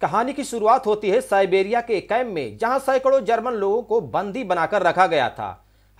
कहानी की शुरुआत होती है साइबेरिया के कैंप में जहां सैकड़ों जर्मन लोगों को बंदी बनाकर रखा गया था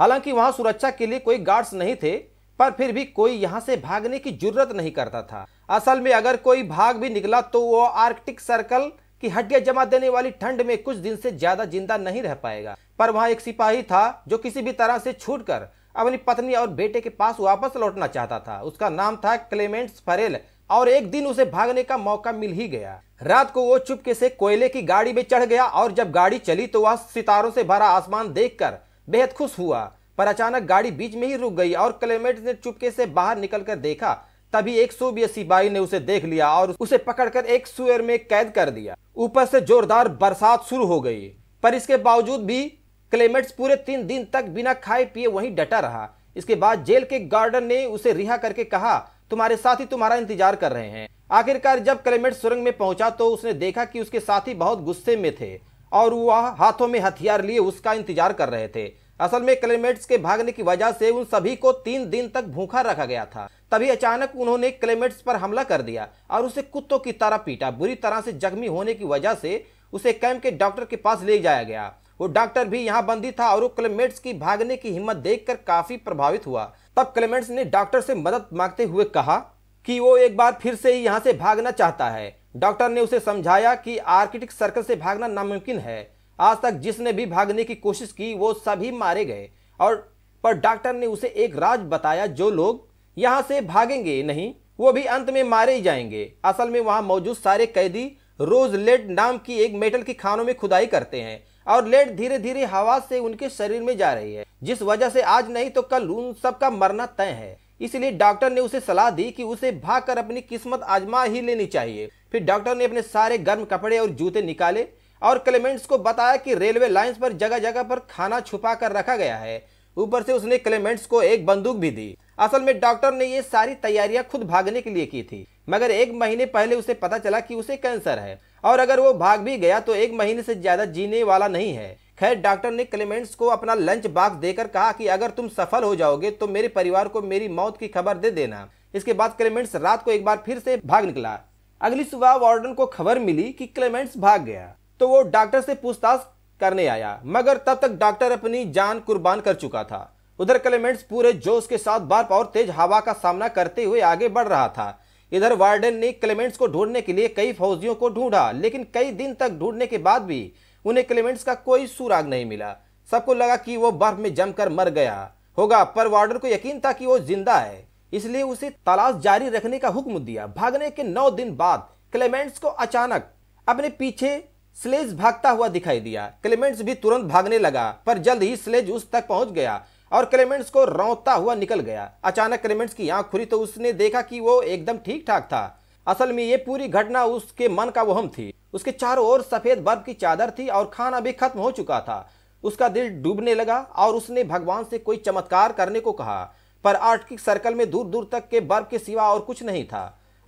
हालांकि वहां सुरक्षा के लिए कोई गार्ड्स नहीं थे पर फिर भी कोई यहां से भागने की जरूरत नहीं करता था असल में अगर कोई भाग भी निकला तो वो आर्कटिक सर्कल की हड्डियां जमा देने वाली ठंड में कुछ दिन से ज्यादा जिंदा नहीं रह पाएगा पर वहां एक सिपाही था जो किसी भी तरह से छूट कर अपनी पत्नी और बेटे के पास वापस लौटना चाहता था उसका नाम था क्लेमेंट्स फरेल और एक दिन उसे भागने का मौका मिल ही गया रात को वो चुपके से कोयले की गाड़ी में चढ़ गया और जब गाड़ी चली तो वह सितारों से भरा आसमान देखकर बेहद खुश हुआ पर अचानक गाड़ी बीच में ही रुक गई और क्लेमेट ने चुपके से बाहर निकलकर देखा तभी एक सोवियत सिपाही ने उसे देख लिया और उसे पकड़कर एक सुअर में कैद कर दिया ऊपर से जोरदार बरसात शुरू हो गई पर इसके बावजूद भी क्लेमेट्स पूरे तीन दिन तक बिना खाए पिए वहीं डटा रहा इसके बाद जेल के गार्डन ने उसे रिहा करके कहा तुम्हारे साथी तुम्हारा इंतजार कर रहे हैं आखिरकार जब क्लेमेट सुरंग में पहुंचा तो उसने देखा कि उसके साथी बहुत गुस्से में थे और वह हाथों में हथियार लिए उसका इंतजार कर रहे थे असल में क्लेमेट्स के भागने की वजह से उन सभी को तीन दिन तक भूखा रखा गया था तभी अचानक उन्होंने क्लेमेट्स पर हमला कर दिया और उसे कुत्तों की तरह पीटा बुरी तरह से जख्मी होने की वजह से उसे कैंप के डॉक्टर के पास ले जाया गया वो डॉक्टर भी यहाँ बंदी था और वो क्लेमेंट्स की भागने की हिम्मत देखकर काफी प्रभावित हुआ तब क्लेमेंट्स ने डॉक्टर से मदद मांगते हुए कहा कि वो एक बार फिर से यहाँ से भागना चाहता है डॉक्टर ने उसे समझाया कि आर्किटिक सर्कल से भागना नामुमकिन है आज तक जिसने भी भागने की कोशिश की वो सभी मारे गए और पर डॉक्टर ने उसे एक राज बताया जो लोग यहाँ से भागेंगे नहीं वो भी अंत में मारे ही जाएंगे असल में वहाँ मौजूद सारे कैदी रोज लेट नाम की एक मेटल की खानों में खुदाई करते हैं और लेट धीरे धीरे हवा से उनके शरीर में जा रही है जिस वजह से आज नहीं तो कल उन सबका मरना तय है इसलिए डॉक्टर ने उसे सलाह दी कि उसे भागकर अपनी किस्मत आजमा ही लेनी चाहिए फिर डॉक्टर ने अपने सारे गर्म कपड़े और जूते निकाले और क्लेमेंट्स को बताया कि रेलवे लाइंस पर जगह जगह पर खाना छुपा कर रखा गया है ऊपर से उसने क्लेमेंट्स को एक बंदूक भी दी असल में डॉक्टर ने ये सारी तैयारियां खुद भागने के लिए की थी मगर एक महीने पहले उसे पता चला कि उसे कैंसर है और अगर वो भाग भी गया तो एक महीने से ज्यादा जीने वाला नहीं है खैर डॉक्टर ने क्लेमेंट्स को अपना लंच बॉक्स देकर कहा कि अगर तुम सफल हो जाओगे तो मेरे परिवार को मेरी मौत की खबर दे देना इसके बाद क्लेमेंट्स रात को एक बार फिर से भाग निकला अगली सुबह वार्डन को खबर मिली कि क्लेमेंट्स भाग गया तो वो डॉक्टर से पूछताछ करने आया मगर तब तक डॉक्टर अपनी जान कुर्बान कर चुका था उधर क्लेमेंट्स पूरे जोश के साथ बर्फ और तेज हवा का सामना करते हुए आगे बढ़ रहा था इधर वार्डन ने क्लेमेंट्स को ढूंढने के लिए कई फौजियों को ढूंढा लेकिन कई दिन तक ढूंढने के बाद भी उन्हें क्लेमेंट्स का कोई सुराग नहीं मिला सबको लगा कि वो बर्फ में जमकर मर गया होगा पर वार्डन को यकीन था कि वो जिंदा है इसलिए उसे तलाश जारी रखने का हुक्म दिया भागने के नौ दिन बाद क्लेमेंट्स को अचानक अपने पीछे स्लेज भागता हुआ दिखाई दिया क्लेमेंट्स भी तुरंत भागने लगा पर जल्द ही स्लेज उस तक पहुंच गया और क्लेमेंट्स को रौता हुआ निकल गया अचानक क्लेमेंट्स की आंख खुली तो उसने देखा कि वो एकदम ठीक ठाक था असल में ये पूरी घटना उसके मन का वहम थी उसके चारों ओर सफेद बर्फ की चादर थी और खाना भी खत्म हो चुका था उसका दिल डूबने लगा और उसने भगवान से कोई चमत्कार करने को कहा पर आर्टिक सर्कल में दूर दूर तक के बर्फ के सिवा और कुछ नहीं था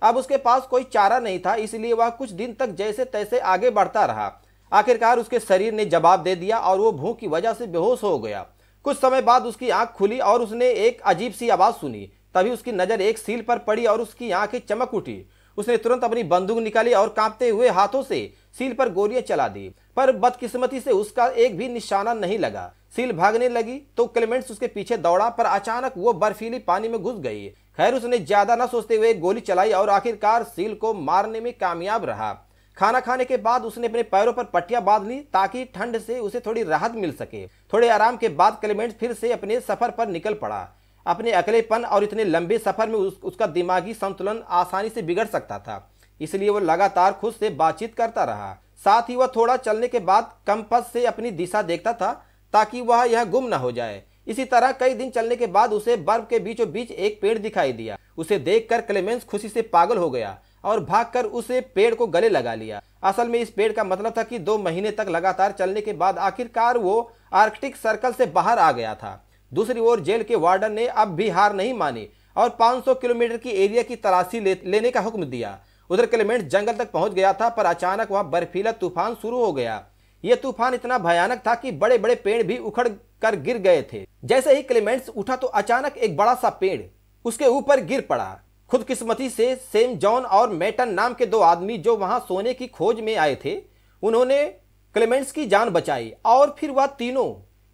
अब उसके पास कोई चारा नहीं था इसलिए वह कुछ दिन तक जैसे तैसे आगे बढ़ता रहा आखिरकार उसके शरीर ने जवाब दे दिया और वो भूख की वजह से बेहोश हो गया कुछ समय बाद उसकी आंख खुली और उसने एक अजीब सी आवाज़ सुनी तभी उसकी नज़र एक सील पर पड़ी और उसकी आंखें चमक उठी उसने तुरंत अपनी बंदूक निकाली और कांपते हुए हाथों से सील पर गोलियां चला दी पर बदकिस्मती से उसका एक भी निशाना नहीं लगा सील भागने लगी तो क्लेमेंट्स उसके पीछे दौड़ा पर अचानक वो बर्फीली पानी में घुस गई खैर उसने ज्यादा न सोचते हुए गोली चलाई और आखिरकार सील को मारने में कामयाब रहा खाना खाने के बाद उसने अपने पैरों पर पट्टियां बांध ली ताकि ठंड से उसे थोड़ी राहत मिल सके थोड़े आराम के बाद क्लेमेंट फिर से अपने सफर पर निकल पड़ा अपने अकेलेपन और इतने लंबे सफर में उस, उसका दिमागी संतुलन आसानी से बिगड़ सकता था इसलिए वो लगातार खुद से बातचीत करता रहा साथ ही वह थोड़ा चलने के बाद कंपस से अपनी दिशा देखता था ताकि वह यह गुम न हो जाए इसी तरह कई दिन चलने के बाद उसे बर्फ के बीचों बीच एक पेड़ दिखाई दिया उसे देखकर क्लेमेंस खुशी से पागल हो गया और भागकर उसे पेड़ को गले लगा लिया असल में इस पेड़ का मतलब था कि दो महीने तक लगातार चलने के बाद आखिरकार वो आर्कटिक सर्कल से बाहर आ गया था दूसरी ओर जेल के वार्डन ने अब भी हार नहीं मानी और 500 किलोमीटर की एरिया की तलाशी ले, लेने का हुक्म दिया उधर क्लेमेंट जंगल तक पहुंच गया था पर अचानक वहां बर्फीला तूफान शुरू हो गया यह तूफान इतना भयानक था कि बड़े बड़े पेड़ भी उखड़ कर गिर गए थे जैसे ही क्लेमेंट्स उठा तो अचानक एक बड़ा सा पेड़ उसके ऊपर गिर पड़ा खुदकिस्मती से सेम जॉन और मैटन नाम के दो आदमी जो वहां सोने की खोज में आए थे उन्होंने क्लेमेंट्स की जान बचाई और फिर वह तीनों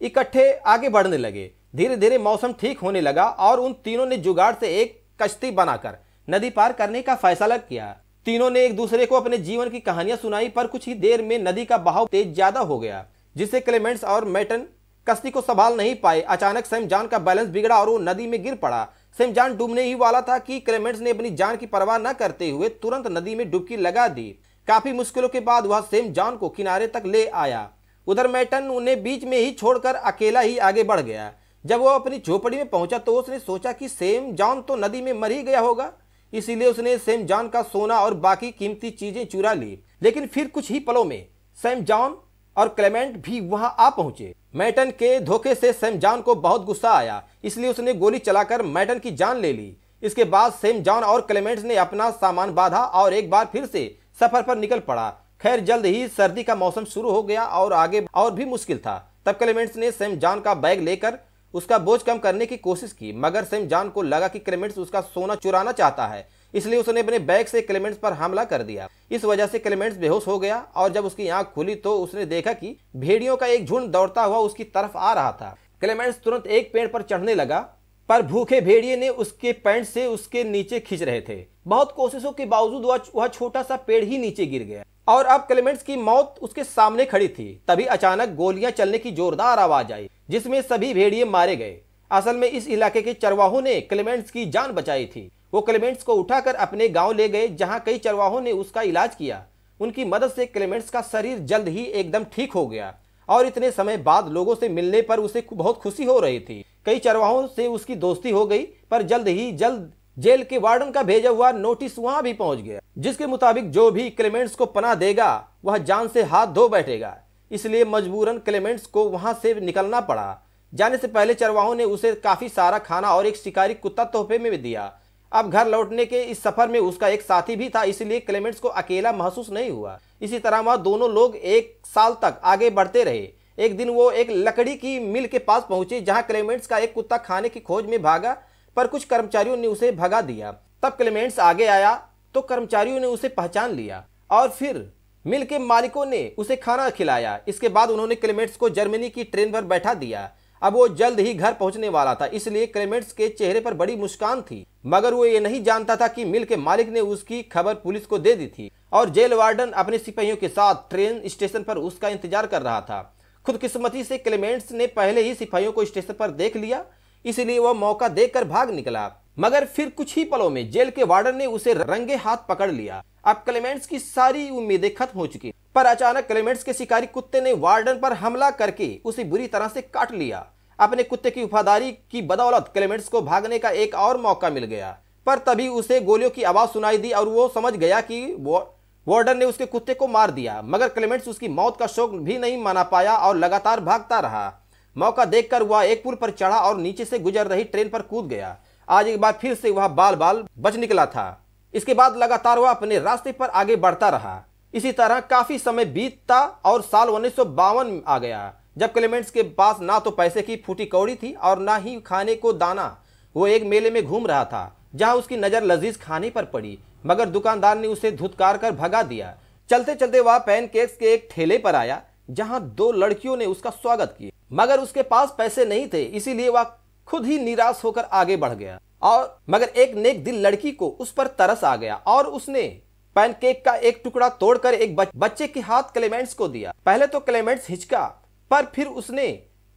इकट्ठे आगे बढ़ने लगे धीरे धीरे मौसम ठीक होने लगा और उन तीनों ने जुगाड़ से एक कश्ती बनाकर नदी पार करने का फैसला किया तीनों ने एक दूसरे को अपने जीवन की कहानियां सुनाई पर कुछ ही देर में नदी का बहाव तेज ज्यादा हो गया जिससे क्लेमेंट्स और मैटन कश्ती को संभाल नहीं पाए अचानक सैम जान का बैलेंस बिगड़ा और वो नदी में गिर पड़ा सेम जान डूबने ही वाला था कि क्लेमेंट्स ने अपनी जान की परवाह न करते हुए तुरंत नदी में डुबकी लगा दी काफी मुश्किलों के बाद वह सेम जॉन को किनारे तक ले आया उधर मैटन उन्हें बीच में ही छोड़कर अकेला ही आगे बढ़ गया जब वह अपनी झोपड़ी में पहुंचा तो उसने सोचा कि सेम जॉन तो नदी में मर ही गया होगा इसीलिए उसने सेम जॉन का सोना और बाकी कीमती चीजें चुरा ली लेकिन फिर कुछ ही पलों में सेम जॉन और क्लेमेंट भी वहां आ पहुंचे मैटन के धोखे से सेम जॉन को बहुत गुस्सा आया इसलिए उसने गोली चलाकर मैटन की जान ले ली इसके बाद सेम जॉन और क्लेमेंट्स ने अपना सामान बांधा और एक बार फिर से सफर पर निकल पड़ा खैर जल्द ही सर्दी का मौसम शुरू हो गया और आगे और भी मुश्किल था तब क्लेमेंट्स ने सेम जॉन का बैग लेकर उसका बोझ कम करने की कोशिश की मगर सेम जॉन को लगा कि क्लेमेंट्स उसका सोना चुराना चाहता है इसलिए उसने अपने बैग से क्लेमेंट्स पर हमला कर दिया इस वजह से क्लेमेंट्स बेहोश हो गया और जब उसकी आंख खुली तो उसने देखा कि भेड़ियों का एक झुंड दौड़ता हुआ उसकी तरफ आ रहा था क्लेमेंट्स तुरंत एक पेड़ पर चढ़ने लगा पर भूखे भेड़िए ने उसके पैंट से उसके नीचे खींच रहे थे बहुत कोशिशों के बावजूद वह छोटा सा पेड़ ही नीचे गिर गया और अब क्लेमेंट्स की मौत उसके सामने खड़ी थी तभी अचानक गोलियां चलने की जोरदार आवाज आई जिसमें सभी भेड़िए मारे गए असल में इस इलाके के चरवाहों ने क्लेमेंट्स की जान बचाई थी वो क्लेमेंट्स को उठाकर अपने गांव ले गए जहां कई चरवाहों ने उसका इलाज किया उनकी मदद से क्लेमेंट्स का शरीर जल्द ही एकदम ठीक हो गया और इतने समय बाद लोगों से मिलने पर उसे बहुत खुशी हो रही थी कई चरवाहों से उसकी दोस्ती हो गई पर जल्द ही जल्द जेल के वार्डन का भेजा हुआ नोटिस वहां भी पहुंच गया जिसके मुताबिक जो भी क्लेमेंट्स को पना देगा वह जान से हाथ धो बैठेगा इसलिए मजबूरन क्लेमेंट्स को वहां से निकलना पड़ा जाने से पहले चरवाहों ने उसे काफी सारा खाना और एक शिकारी कुत्ता तोहफे में दिया अब घर लौटने के इस सफर में उसका एक साथी भी था इसलिए क्लेमेंट्स को अकेला महसूस नहीं हुआ इसी तरह वह दोनों लोग एक साल तक आगे बढ़ते रहे एक दिन वो एक लकड़ी की मिल के पास पहुंचे जहां क्लेमेंट्स का एक कुत्ता खाने की खोज में भागा पर कुछ कर्मचारियों ने उसे भगा दिया तब क्लेमेंट्स आगे आया तो कर्मचारियों ने उसे पहचान लिया और फिर मिल के मालिकों ने उसे खाना खिलाया इसके बाद उन्होंने क्लेमेंट्स को जर्मनी की ट्रेन पर बैठा दिया अब वो जल्द ही घर पहुंचने वाला था इसलिए क्लेमेंट्स के चेहरे पर बड़ी मुस्कान थी मगर वो ये नहीं जानता था कि मिल के मालिक ने उसकी खबर पुलिस को दे दी थी और जेल वार्डन अपने सिपाहियों के साथ ट्रेन स्टेशन पर उसका इंतजार कर रहा था खुदकिस्मती से क्लेमेंट्स ने पहले ही सिपाहियों को स्टेशन पर देख लिया इसलिए वह मौका देखकर भाग निकला मगर फिर कुछ ही पलों में जेल के वार्डन ने उसे रंगे हाथ पकड़ लिया अब क्लेमेंट्स की सारी उम्मीदें खत्म हो चुकी पर अचानक क्लेमेंट्स के शिकारी कुत्ते ने वार्डन पर हमला करके उसे बुरी तरह से काट लिया अपने कुत्ते की वफादारी की बदौलत क्लेमेंट्स को भागने का एक और मौका मिल गया पर तभी उसे गोलियों की आवाज़ सुनाई दी और वो समझ गया कि वार्डन ने उसके कुत्ते को मार दिया मगर क्लेमेंट्स उसकी मौत का शोक भी नहीं माना पाया और लगातार भागता रहा मौका देखकर वह एक पुल पर चढ़ा और नीचे से गुजर रही ट्रेन पर कूद गया आज एक बार फिर से वह बाल बाल बच निकला था इसके बाद लगातार वह अपने रास्ते पर आगे बढ़ता रहा इसी तरह काफी समय बीतता और साल उन्नीस आ गया जब क्लेमेंट्स के पास ना तो पैसे की फूटी कौड़ी थी और ना ही खाने को दाना वो एक मेले में घूम रहा था जहां उसकी नज़र लजीज खाने पर पड़ी मगर दुकानदार ने उसे धुतकार कर भगा दिया चलते चलते वह पैनकेक्स के एक ठेले पर आया जहां दो लड़कियों ने उसका स्वागत किया मगर उसके पास पैसे नहीं थे इसीलिए वह खुद ही निराश होकर आगे बढ़ गया और मगर एक नेक दिल लड़की को उस पर तरस आ गया और उसने पैनकेक का एक टुकड़ा तोड़कर एक बच्चे के हाथ क्लेमेंट्स को दिया पहले तो क्लेमेंट्स हिचका पर फिर उसने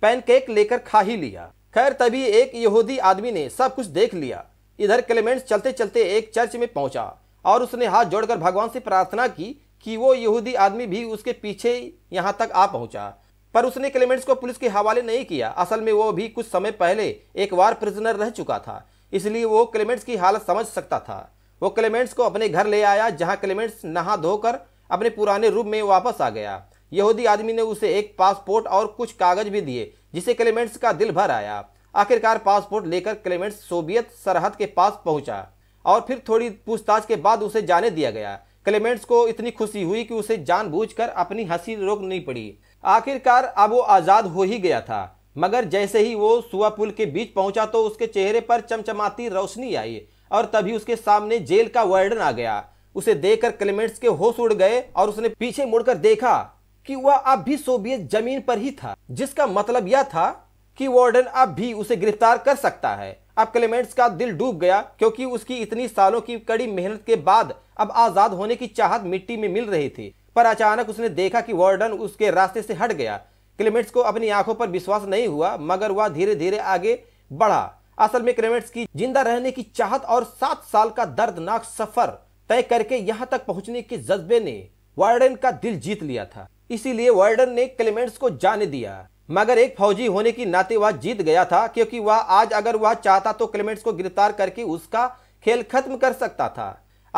पैनकेक लेकर खा ही लिया खैर तभी एक यहूदी आदमी ने सब कुछ देख लिया इधर क्लेमेंट्स चलते चलते एक चर्च में पहुंचा और उसने हाथ जोड़कर भगवान से प्रार्थना की कि वो यहूदी आदमी भी उसके पीछे यहाँ तक आ पहुंचा पर उसने क्लेमेंट्स को पुलिस के हवाले नहीं किया असल में वो भी कुछ समय पहले एक बार प्रिजनर रह चुका था इसलिए वो क्लेमेंट्स की हालत समझ सकता था वो क्लेमेंट्स को अपने घर ले आया जहां क्लेमेंट्स नहा धोकर अपने पुराने रूप में वापस आ गया यहूदी आदमी ने उसे एक पासपोर्ट और कुछ कागज भी दिए जिसे क्लेमेंट्स का दिल भर आया आखिरकार पासपोर्ट लेकर क्लेमेंट्स सोवियत सरहद के पास पहुंचा और फिर थोड़ी पूछताछ के बाद उसे जाने दिया गया क्लेमेंट्स को इतनी खुशी हुई कि उसे जानबूझकर अपनी हंसी रोकनी पड़ी आखिरकार अब वो आज़ाद हो ही गया था मगर जैसे ही वो सुआ पुल के बीच पहुंचा तो उसके चेहरे पर चमचमाती रोशनी आई और तभी उसके सामने जेल का वार्डन आ गया उसे देखकर क्लेमेंट्स के होश उड़ गए और उसने पीछे मुड़कर देखा कि वह अब भी सोवियत जमीन पर ही था जिसका मतलब यह था कि वार्डन अब भी उसे गिरफ्तार कर सकता है अब क्लेमेंट्स का दिल डूब गया क्योंकि उसकी इतनी सालों की कड़ी मेहनत के बाद अब आजाद होने की चाहत मिट्टी में मिल रही थी पर अचानक उसने देखा कि वार्डन उसके रास्ते से हट गया क्लेमेंट्स को अपनी आंखों पर विश्वास नहीं हुआ मगर वह धीरे धीरे आगे बढ़ा असल में क्रेमेट्स की जिंदा रहने की चाहत और सात साल का दर्दनाक सफर तय करके यहाँ तक पहुंचने के जज्बे ने वार्डन का दिल जीत लिया था इसीलिए वार्डन ने क्लेमेंट्स को जाने दिया मगर एक फौजी होने की नाते वह जीत गया था क्योंकि वह आज अगर वह चाहता तो क्लेमेंट्स को गिरफ्तार करके उसका खेल खत्म कर सकता था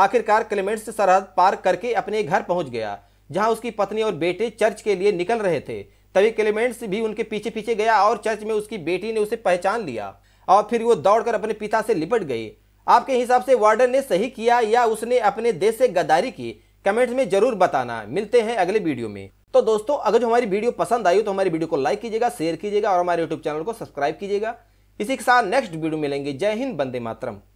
आखिरकार क्लेमेंट्स सरहद पार करके अपने घर पहुंच गया जहां उसकी पत्नी और बेटे चर्च के लिए निकल रहे थे तभी क्लेमेंट्स भी उनके पीछे पीछे गया और चर्च में उसकी बेटी ने उसे पहचान लिया और फिर वो दौड़कर अपने पिता से लिपट गई आपके हिसाब से वार्डन ने सही किया या उसने अपने देश से गद्दारी की कमेंट्स में जरूर बताना मिलते हैं अगले वीडियो में तो दोस्तों अगर जो हमारी वीडियो पसंद आई हो तो हमारी वीडियो को लाइक कीजिएगा शेयर कीजिएगा और हमारे यूट्यूब चैनल को सब्सक्राइब कीजिएगा इसी के साथ नेक्स्ट वीडियो मिलेंगे जय हिंद बंदे मातरम